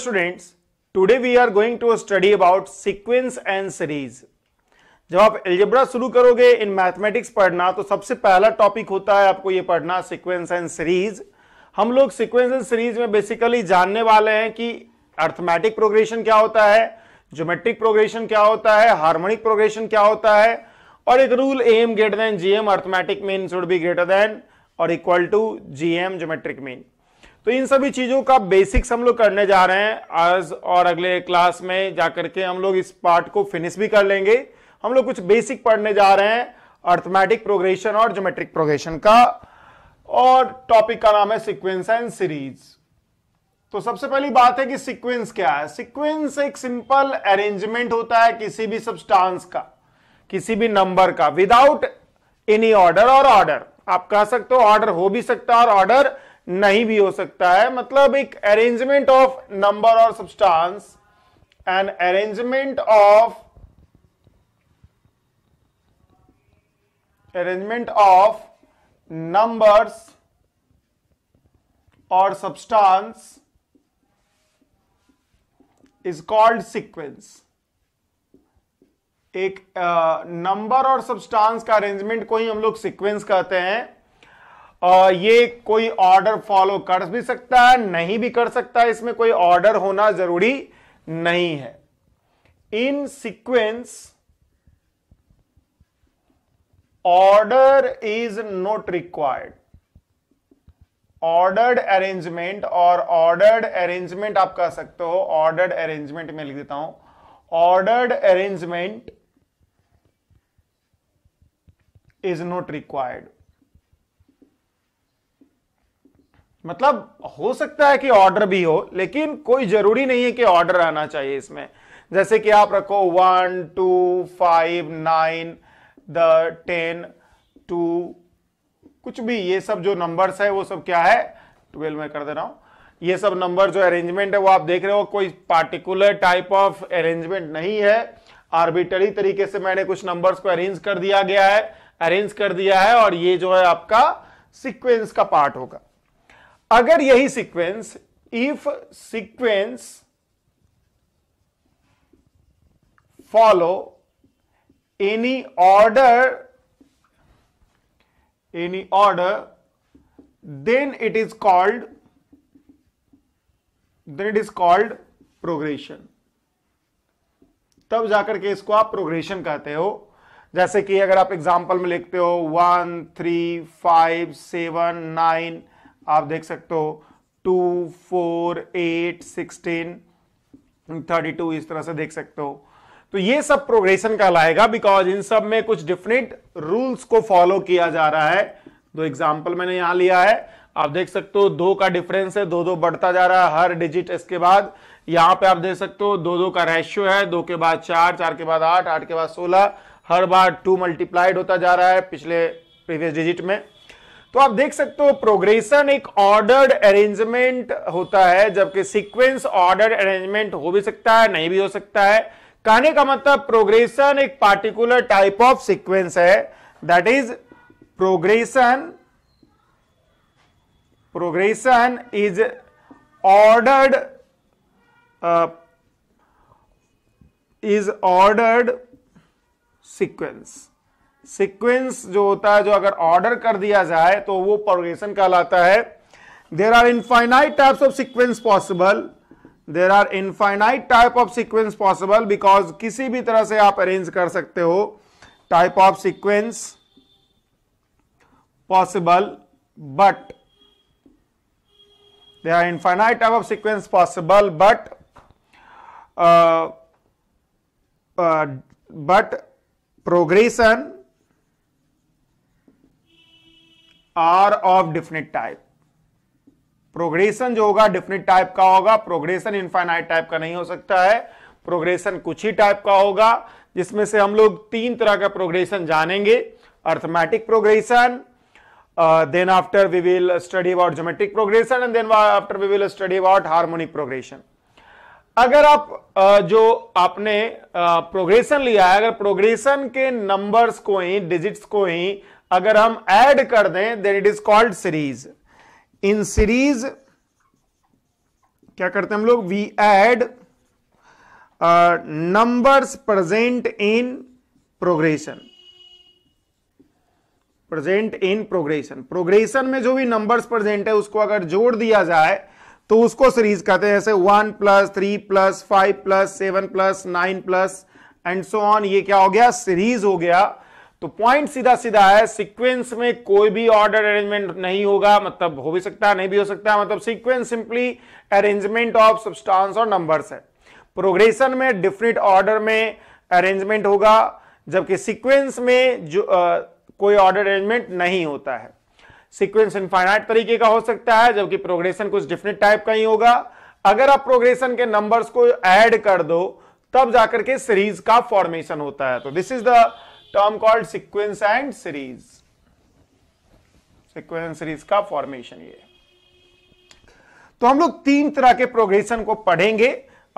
Students today we are going to study about sequence and series जब आप algebra शुरू करोगे इन मैथमेटिक्स पढ़ना तो सबसे पहला टॉपिक होता है आपको ये पढ़ना सीक्वेंस एंड सीरीज हम लोग सीक्वेंस एंड सीरीज में बेसिकली जानने वाले हैं कि अर्थमेटिक प्रोग्रेशन क्या होता है ज्योमेट्रिक प्रोग्रेशन क्या होता है हार्मोनिक प्रोग्रेशन क्या होता है और एक rule M greater than GM arithmetic mean should be greater than और equal to GM geometric mean तो इन सभी चीजों का बेसिक्स हम लोग करने जा रहे हैं आज और अगले क्लास में जाकर के हम लोग इस पार्ट को फिनिश भी कर लेंगे हम लोग कुछ बेसिक पढ़ने जा रहे हैं अर्थमेटिक प्रोग्रेशन और ज्योमेट्रिक प्रोग्रेशन का और टॉपिक का नाम है सिक्वेंस एंड सीरीज तो सबसे पहली बात है कि सिक्वेंस क्या है सिक्वेंस एक सिंपल अरेंजमेंट होता है किसी भी सब्सटांस का किसी भी नंबर का विदाउट एनी ऑर्डर और ऑर्डर आप कह सकते हो ऑर्डर हो भी सकता है और ऑर्डर नहीं भी हो सकता है मतलब एक अरेंजमेंट ऑफ नंबर और substance an arrangement of arrangement of numbers और substance इज कॉल्ड सीक्वेंस एक नंबर और सब्सटेंस का अरेंजमेंट को ही हम लोग सीक्वेंस कहते हैं और ये कोई ऑर्डर फॉलो कर भी सकता है नहीं भी कर सकता है इसमें कोई ऑर्डर होना जरूरी नहीं है in sequence order is not required ordered arrangement और ऑर्डर्ड अरेंजमेंट आप कह सकते हो ऑर्डर्ड अरेंजमेंट में लिख देता हूं ordered arrangement is not required मतलब हो सकता है कि ऑर्डर भी हो लेकिन कोई जरूरी नहीं है कि ऑर्डर आना चाहिए इसमें जैसे कि आप रखो one two five nine the ten two कुछ भी ये सब जो नंबर्स है वो सब क्या है ट्वेल्व में कर दे रहा हूं ये सब नंबर जो अरेंजमेंट है वो आप देख रहे हो कोई पार्टिकुलर टाइप ऑफ अरेंजमेंट नहीं है आर्बिटरी तरीके से मैंने कुछ नंबर्स को अरेंज कर दिया गया है अरेंज कर दिया है और ये जो है आपका सीक्वेंस का पार्ट होगा अगर यही sequence if sequence follow any order any order then it is called then it is called progression तब जाकर के इसको आप प्रोग्रेशन कहते हो जैसे कि अगर आप एग्जांपल में लिखते हो one three five seven nine आप देख सकते हो two four eight sixteen thirty two इस तरह से देख सकते हो तो ये सब प्रोग्रेशन कहलाएगा बिकॉज इन सब में कुछ डिफरेंट रूल्स को फॉलो किया जा रहा है दो एग्जाम्पल मैंने यहां लिया है आप देख सकते हो दो का डिफरेंस है दो दो बढ़ता जा रहा है हर डिजिट इसके बाद यहां पे आप देख सकते हो दो दो का रेशियो है दो के बाद चार चार के बाद आठ आठ के बाद सोलह हर बार टू मल्टीप्लाइड होता जा रहा है पिछले प्रीवियस डिजिट में तो आप देख सकते हो प्रोग्रेशन एक ऑर्डर्ड अरेंजमेंट होता है जबकि सीक्वेंस ऑर्डर अरेंजमेंट हो भी सकता है नहीं भी हो सकता है कहने का मतलब प्रोग्रेशन एक पार्टिकुलर टाइप ऑफ सीक्वेंस है that is progression progression is ordered is ordered sequence sequence जो होता है जो अगर ऑर्डर कर दिया जाए तो वो प्रोग्रेशन कहलाता है there are infinite types of sequence possible there are infinite type of sequence possible because किसी भी तरह से आप अरेंज कर सकते हो type of sequence possible but they are infinite type of sequence possible but but progression are of definite type progression जो होगा डिफिनिट टाइप का होगा प्रोग्रेशन इनफाइनाइट टाइप का नहीं हो सकता है प्रोग्रेशन कुछ ही टाइप का होगा जिसमें से हम लोग तीन तरह का प्रोग्रेशन जानेंगे arithmetic progression then after we will study about geometric progression and then after we will study about harmonic progression अगर आप uh, जो आपने प्रोग्रेशन uh, लिया है अगर प्रोग्रेशन के नंबर्स को ही डिजिट्स को ही अगर हम ऐड कर दें then it is called series in series क्या करते हैं हम लोग we add numbers present in progression present in progression progression में जो भी नंबर्स प्रेजेंट है उसको अगर जोड़ दिया जाए तो उसको सीरीज कहते हैं जैसे one plus three plus five plus seven plus nine plus and so on ये क्या हो गया सीरीज हो गया तो पॉइंट सीधा सीधा है सीक्वेंस में कोई भी ऑर्डर अरेंजमेंट नहीं होगा मतलब हो भी सकता है नहीं भी हो सकता मतलब है मतलब sequence simply arrangement of substance और नंबर्स है प्रोग्रेशन में डिफरेंट ऑर्डर में अरेंजमेंट होगा जबकि सीक्वेंस में जो आ, कोई ऑर्डर अरेंजमेंट नहीं होता है सीक्वेंस इनफाइनाइट तरीके का हो सकता है जबकि प्रोग्रेशन कुछ डिफरेंट टाइप का ही होगा अगर आप प्रोग्रेशन के नंबर्स को ऐड कर दो तब जाकर के सीरीज का फॉर्मेशन होता है तो this is the term called sequence and series sequence and का फॉर्मेशन ये तो हम लोग तीन तरह के प्रोग्रेशन को पढ़ेंगे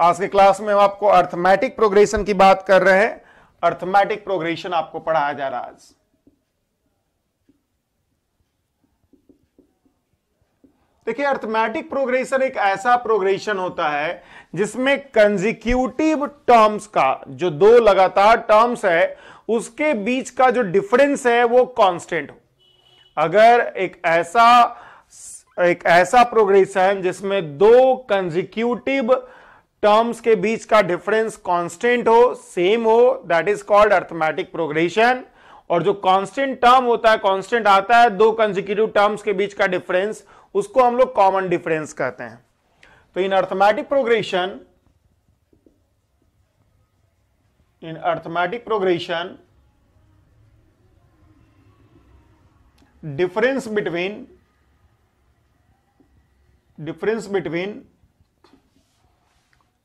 आज के क्लास में हम आपको अर्थमैटिक प्रोग्रेशन की बात कर रहे हैं अर्थमैटिक प्रोग्रेशन आपको पढ़ाया जा रहा आज देखिए अर्थमैटिक प्रोग्रेशन एक ऐसा प्रोग्रेशन होता है जिसमें कंजिक्यूटिव टर्म्स का जो दो लगातार टर्म्स है उसके बीच का जो डिफरेंस है वो कांस्टेंट हो अगर एक ऐसा एक ऐसा प्रोग्रेशन जिसमें दो कंजिक्यूटिव टर्म्स के बीच का डिफरेंस कांस्टेंट हो सेम हो that is called arithmetic progression और जो कांस्टेंट टर्म होता है कांस्टेंट आता है दो कंजिक्यूटिव टर्म्स के बीच का डिफरेंस उसको हम लोग कॉमन डिफरेंस कहते हैं तो in arithmetic progression in arithmetic progression difference between difference between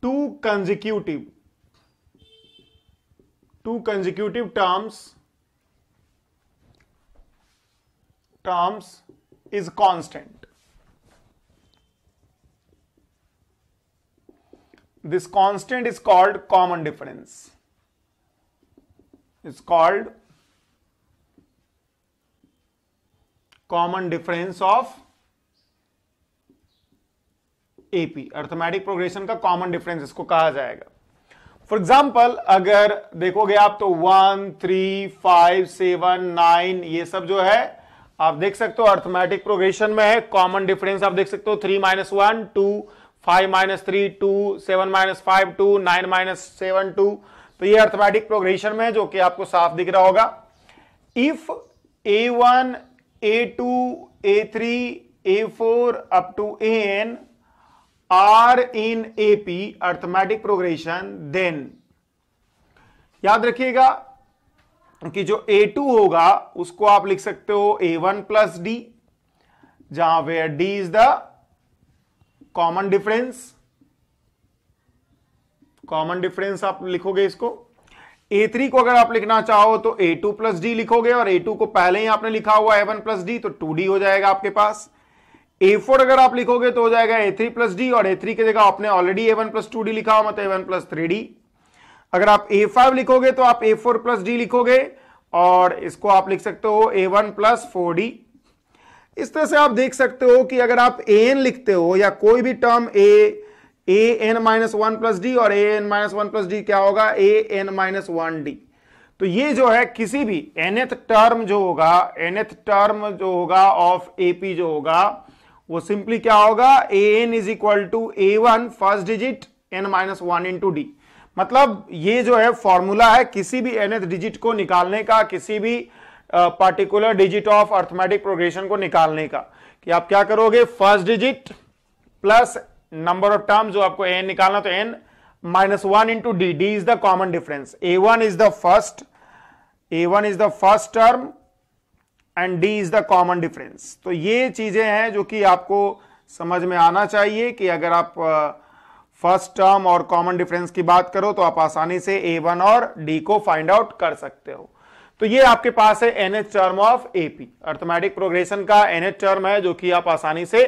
two consecutive two consecutive terms terms is constant this constant is called common difference is called common difference of AP arithmetic progression का common difference इसको कहा जाएगा for example अगर देखोगे आप तो one three five seven nine ये सब जो है आप देख सकते हो अर्थमेटिक प्रोग्रेशन में है कॉमन डिफरेंस आप देख सकते हो three minus one two five minus three two seven minus five two nine minus seven two तो ये अर्थमेटिक प्रोग्रेशन में जो कि आपको साफ दिख रहा होगा if a one a two a three a four up to a n are in A P arithmetic progression then याद रखिएगा कि जो ए टू होगा उसको आप लिख सकते हो ए वन प्लस डी जहां where d is the common difference common difference आप लिखोगे इसको A3 को अगर आप लिखना चाहो तो A2 टू प्लस डी लिखोगे और A2 को पहले ही आपने लिखा हुआ है A1 प्लस डी तो 2D हो जाएगा आपके पास A4 अगर आप लिखोगे तो हो जाएगा A3 प्लस डी और A3 की जगह आपने already A1 plus two D लिखा हुआ मतलब ए वन प्लस थ्री अगर आप A5 लिखोगे तो आप A4 प्लस डी लिखोगे और इसको आप लिख सकते हो A1 one plus four D इस तरह से आप देख सकते हो कि अगर आप एन लिखते हो या कोई भी term a a n minus one plus d और a n minus one plus d क्या होगा a n minus one d तो ये जो है किसी भी एनएथ टर्म जो होगा एनएथ टर्म जो होगा ऑफ एपी जो होगा वो सिंपली क्या होगा a n is equal to a one first digit n minus one into d मतलब ये जो है फॉर्मूला है किसी भी एनएथ डिजिट को निकालने का किसी भी particular digit of arithmetic progression को निकालने का कि आप क्या करोगे first digit plus number of term जो आपको एन निकालना तो n minus one into d d is the common difference a one is the first a one is the first term and d is the common difference तो ये चीजें हैं जो कि आपको समझ में आना चाहिए कि अगर आप फर्स्ट टर्म और कॉमन डिफरेंस की बात करो तो आप आसानी से ए वन और डी को फाइंड आउट कर सकते हो तो ये आपके पास है nth term of AP arithmetic progression का एनएच टर्म है जो कि आप आसानी से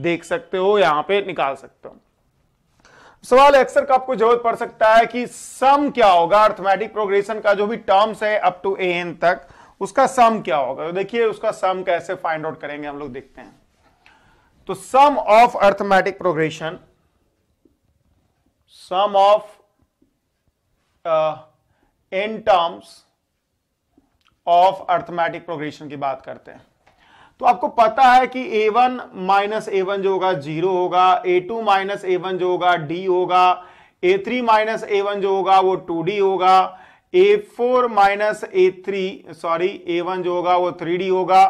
देख सकते हो यहां पे निकाल सकते हो सवाल अक्सर का आपको जरूरत पड़ सकता है कि सम क्या होगा अर्थमेटिक प्रोग्रेशन का जो भी टर्म्स है अप टू ए एन तक उसका सम क्या होगा तो देखिए उसका सम कैसे फाइंड आउट करेंगे हम लोग देखते हैं तो sum of arithmetic progression sum of n terms of arithmetic progression की बात करते हैं तो आपको पता है कि a one minus a one जो होगा जीरो होगा a two minus a one जो होगा डी होगा a three minus a one जो होगा वो टू डी होगा a four minus a three sorry a one जो होगा वो थ्री डी होगा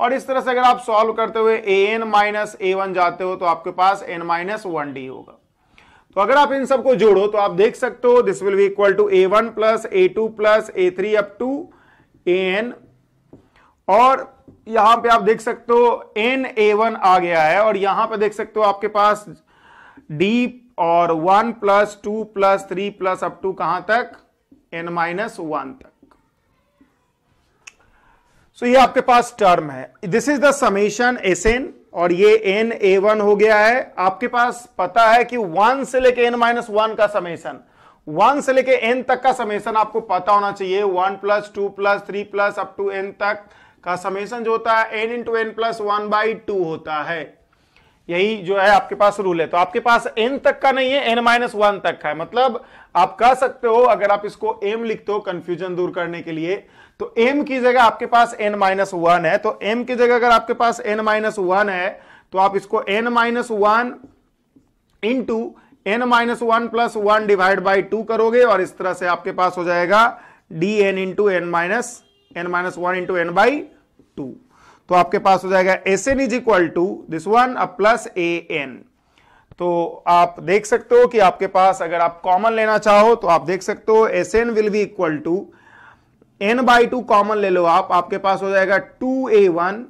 और इस तरह से अगर आप सॉल्व करते हुए a n minus a one जाते हो तो आपके पास एन माइनस वन डी होगा तो अगर आप इन सबको जोड़ो तो आप देख सकते हो this will be equal to a one plus a two plus a three up to a n और यहां पे आप देख सकते हो एन ए वन आ गया है और यहां पे देख सकते हो आपके पास डी और one plus two plus three plus up to कहां तक एन माइनस वन तक सो so, ये आपके पास टर्म है this is the summation s n और ये एन ए वन हो गया है आपके पास पता है कि वन से लेके एन माइनस वन का समेशन वन से लेके एन तक का समेशन आपको पता होना चाहिए one plus two plus three plus up to n तक का समेशन जो होता है n into n plus one by two होता है यही जो है आपके पास रूल है तो आपके पास एन तक का नहीं है एन माइनस वन तक का है मतलब आप कह सकते हो अगर आप इसको एम लिखते हो कंफ्यूजन दूर करने के लिए तो एम की जगह आपके पास एन माइनस वन है तो एम की जगह अगर आपके पास एन माइनस वन है तो आप इसको n minus one into n minus one plus one divide by two करोगे और इस तरह से आपके पास हो जाएगा d n into n minus n minus one into n by two तो आपके पास हो जाएगा s n is equal to this one अब प्लस ए एन तो आप देख सकते हो कि आपके पास अगर आप कॉमन लेना चाहो तो आप देख सकते हो s n will be equal to n by two common ले लो आप आपके पास हो जाएगा two a one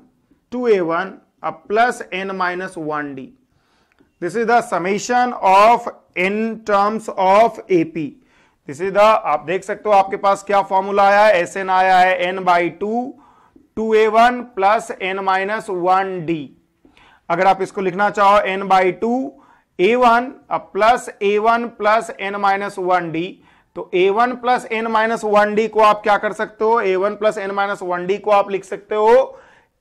two a one अब plus n minus one d this is the summation of n terms of AP this is the आप देख सकते हो आपके पास क्या फॉर्मूला आया है एस एन आया है n by two two a one plus n minus one d अगर आप इसको लिखना चाहो n by two a one plus a one plus n minus one d तो a one plus n minus one d को आप क्या कर सकते हो a one plus n minus one d को आप लिख सकते हो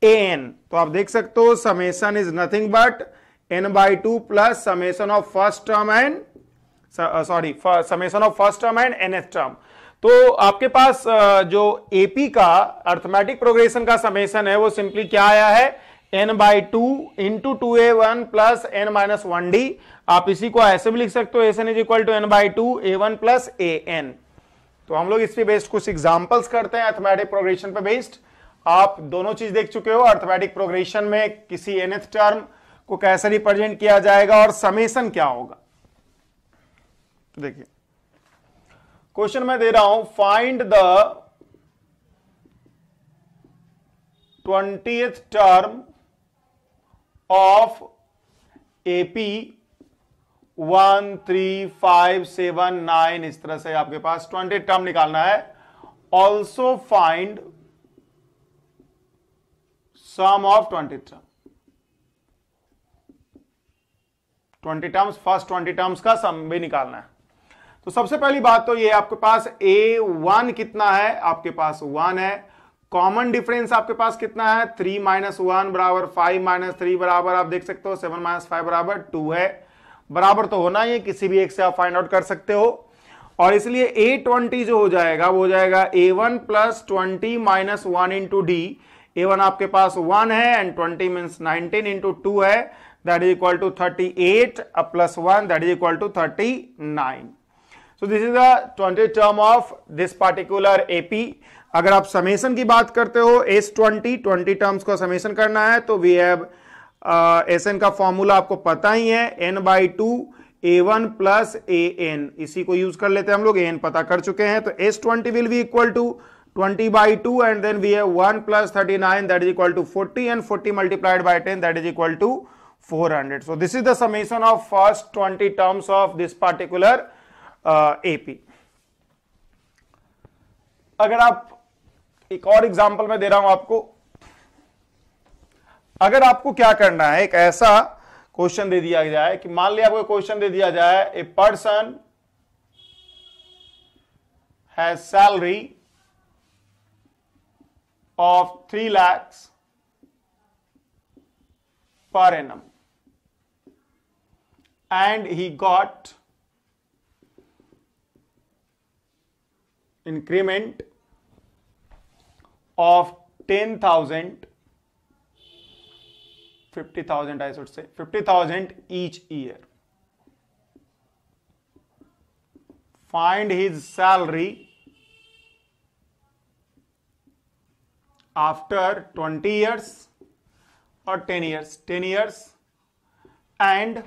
ए एन तो आप देख सकते हो summation is nothing but n by two plus summation of first term and sorry summation of first term and nth term तो आपके पास जो एपी का अर्थमेटिक प्रोग्रेशन का समेशन है वो सिंपली क्या आया है n by two into two a one plus n minus one d आप इसी को ऐसे भी लिख सकते हो s n is equal to n by two a one plus a n तो हम लोग इस पे बेस्ड कुछ एग्जांपल्स करते हैं अर्थमेटिक प्रोग्रेशन पे बेस्ड आप दोनों चीज देख चुके हो अर्थमेटिक प्रोग्रेशन में किसी एनथ टर्म को कैसे रिप्रेजेंट किया जाएगा और समेशन क्या होगा देखिए क्वेश्चन मैं दे रहा हूं find the twenty term of AP one three five seven nine इस तरह से आपके पास ट्वेंटी टर्म निकालना है also find sum of twenty term twenty terms first twenty terms का सम भी निकालना है तो सबसे पहली बात तो ये आपके पास ए वन कितना है आपके पास वन है कॉमन डिफरेंस आपके पास कितना है थ्री माइनस वन बराबर फाइव माइनस थ्री बराबर आप देख सकते हो सेवन माइनस फाइव बराबर टू है बराबर तो होना ही किसी भी एक से आप फाइंड आउट कर सकते हो और इसलिए ए ट्वेंटी जो हो जाएगा वो हो जाएगा a one plus twenty minus one into d a one आपके पास वन है and twenty means nineteen into two है that is equal to thirty eight plus one that is equal to thirty nine so this is the twenty term of this particular AP अगर आप summation की बात करते हो s twenty twenty terms को summation करना है तो वी हैव एस एन का फॉर्मूला आपको पता ही है n by two a one plus a n इसी को यूज कर लेते हैं हम लोग ए एन पता कर चुके हैं तो s twenty will be equal to twenty by two and then we have one plus thirty nine that is equal to forty and forty multiplied by ten that is equal to four hundred so this is the summation of first twenty terms of this particular AP uh, अगर आप एक और example में दे रहा हूं आपको अगर आपको क्या करना है एक ऐसा क्वेश्चन दे दिया जाए कि मान लिया आपको क्वेश्चन दे दिया जाए a person has salary of three lakhs per annum and he got increment of 10,000 50,000 I should say 50,000 each year find his salary after 20 years or 10 years 10 years and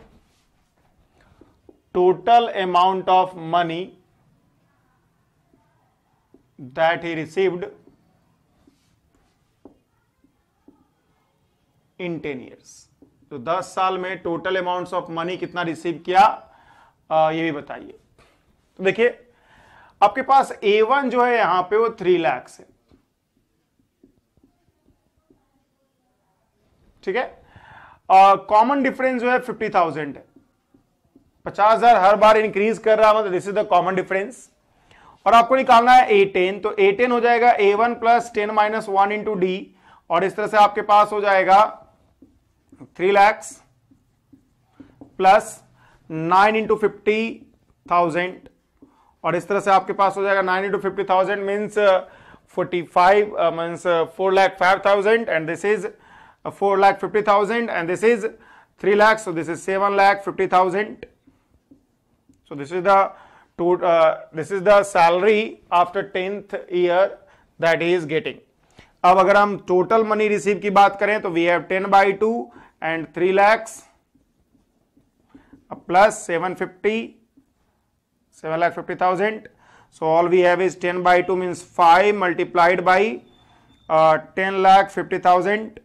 total amount of money that he received in 10 years. तो 10 साल में total amount of money कितना receive किया आ, ये भी बताइए तो देखिए आपके पास A1 जो है यहां पे वो थ्री लैक्स है ठीक है कॉमन डिफरेंस जो है फिफ्टी थाउजेंड है पचास हजार हर बार इंक्रीज कर रहा मतलब this is the common difference और आपको निकालना है ए टेन तो ए टेन हो जाएगा a one plus ten minus one into d और इस तरह से आपके पास हो जाएगा three lakhs plus nine into fifty thousand और इस तरह से आपके पास हो जाएगा nine into fifty thousand means forty five means four lakh five thousand and this is four lakh fifty thousand and this is three lakhs so this is seven lakh fifty thousand so this is the to uh, this is the salary after tenth year that is getting अब अगर हम total money receive की बात करें तो we have ten by two and three lakhs plus seven fifty seven lakh fifty thousand so all we have is 10 by 2 means 5 multiplied by ten lakh fifty thousand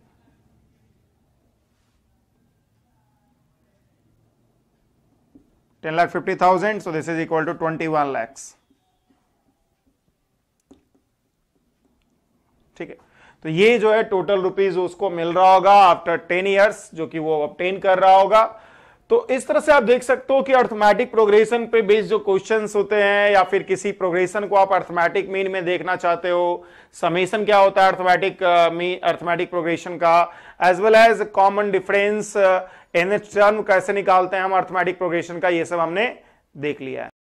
10 lakh 50,000. So, this is equal to 21 lakhs. ठीक है तो ये जो है total rupees उसको मिल रहा होगा after 10 years जो कि वो ऑप्टेन कर रहा होगा तो इस तरह से आप देख सकते हो कि अर्थमेटिक प्रोग्रेशन पे बेस्ड जो क्वेश्चंस होते हैं या फिर किसी प्रोग्रेशन को आप अर्थमेटिक मीन में देखना चाहते हो समेशन क्या होता है अर्थमेटिक मीन अर्थमेटिक प्रोग्रेशन का as well as common difference nth term कैसे निकालते हैं हम अर्थमेटिक प्रोग्रेशन का ये सब हमने देख लिया है